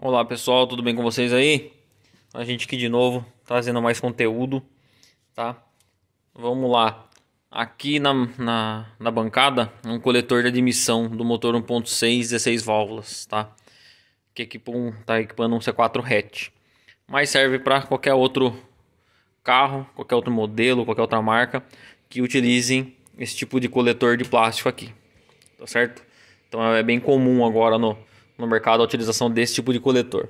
Olá pessoal, tudo bem com vocês aí? A gente aqui de novo trazendo mais conteúdo, tá? Vamos lá. Aqui na, na, na bancada, um coletor de admissão do motor 1.6, 16 válvulas, tá? Que equipa um, tá equipando um C4 hatch. Mas serve para qualquer outro carro, qualquer outro modelo, qualquer outra marca que utilizem esse tipo de coletor de plástico aqui, tá certo? Então é bem comum agora no no mercado a utilização desse tipo de coletor.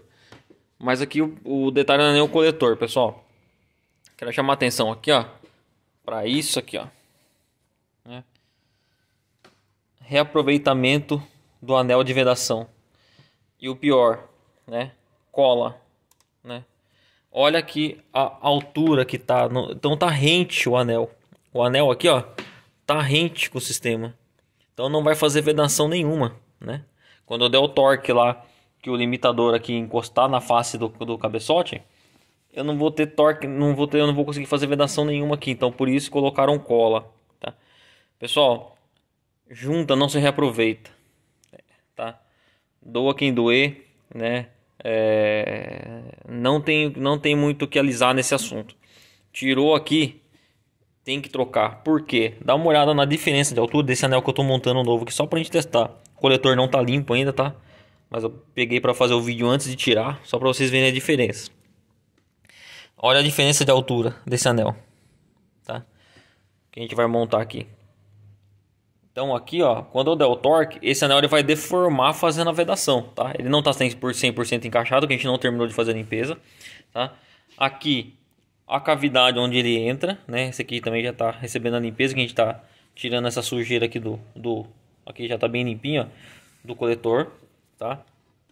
Mas aqui o, o detalhe não é nem o coletor, pessoal. Quero chamar a atenção aqui, ó, para isso aqui, ó. Né? Reaproveitamento do anel de vedação. E o pior, né? Cola, né? Olha aqui a altura que tá, no... então tá rente o anel. O anel aqui, ó, tá rente com o sistema. Então não vai fazer vedação nenhuma, né? Quando eu der o torque lá, que o limitador aqui encostar na face do, do cabeçote, eu não vou ter torque, não vou ter, eu não vou conseguir fazer vedação nenhuma aqui. Então por isso colocaram cola, tá? Pessoal, junta, não se reaproveita, tá? Doa quem doer, né? É... não tem não tem muito o que alisar nesse assunto. Tirou aqui, tem que trocar. Por quê? Dá uma olhada na diferença de altura desse anel que eu tô montando novo aqui só pra gente testar. O coletor não tá limpo ainda, tá? Mas eu peguei para fazer o vídeo antes de tirar, só para vocês verem a diferença. Olha a diferença de altura desse anel, tá? Que a gente vai montar aqui. Então aqui, ó, quando eu der o torque, esse anel ele vai deformar fazendo a vedação, tá? Ele não tá 100%, 100 encaixado, que a gente não terminou de fazer a limpeza, tá? Aqui a cavidade onde ele entra, né? Esse aqui também já está recebendo a limpeza, que a gente está tirando essa sujeira aqui do, do aqui já está bem limpinho, ó, do coletor, tá?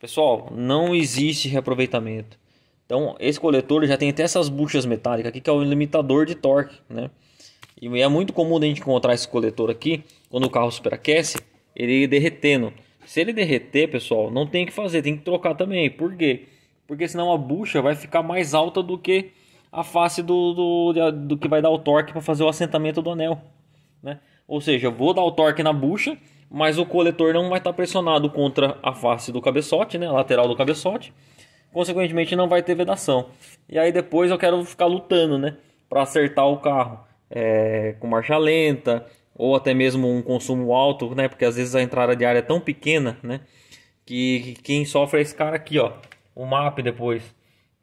Pessoal, não existe reaproveitamento. Então, esse coletor já tem até essas buchas metálicas aqui, que é o limitador de torque, né? E é muito comum a gente encontrar esse coletor aqui, quando o carro superaquece, ele derretendo. Se ele derreter, pessoal, não tem o que fazer, tem que trocar também. Por quê? Porque senão a bucha vai ficar mais alta do que a face do, do, do que vai dar o torque para fazer o assentamento do anel. Né? Ou seja, eu vou dar o torque na bucha, mas o coletor não vai estar tá pressionado contra a face do cabeçote, né? a lateral do cabeçote. Consequentemente, não vai ter vedação. E aí depois eu quero ficar lutando né? para acertar o carro é, com marcha lenta ou até mesmo um consumo alto, né? porque às vezes a entrada de ar é tão pequena né? que, quem sofre é esse cara aqui, ó, o MAP depois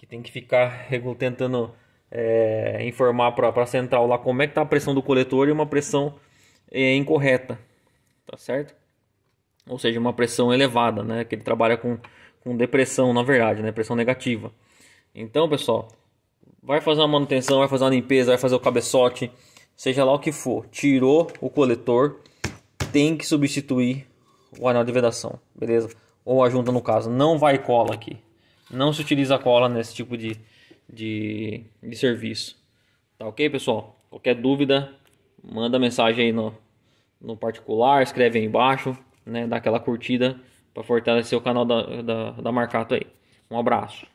que tem que ficar tentando é, informar para a central lá como é que tá a pressão do coletor e uma pressão é, incorreta, tá certo? Ou seja, uma pressão elevada, né? Que ele trabalha com, com depressão, na verdade, né? Pressão negativa. Então, pessoal, vai fazer uma manutenção, vai fazer uma limpeza, vai fazer o cabeçote, seja lá o que for. Tirou o coletor, tem que substituir o anel de vedação, beleza? Ou a junta no caso, não vai cola aqui. Não se utiliza cola nesse tipo de, de, de serviço. Tá ok, pessoal? Qualquer dúvida, manda mensagem aí no, no particular, escreve aí embaixo, né? Dá aquela curtida para fortalecer o canal da, da, da Marcato aí. Um abraço.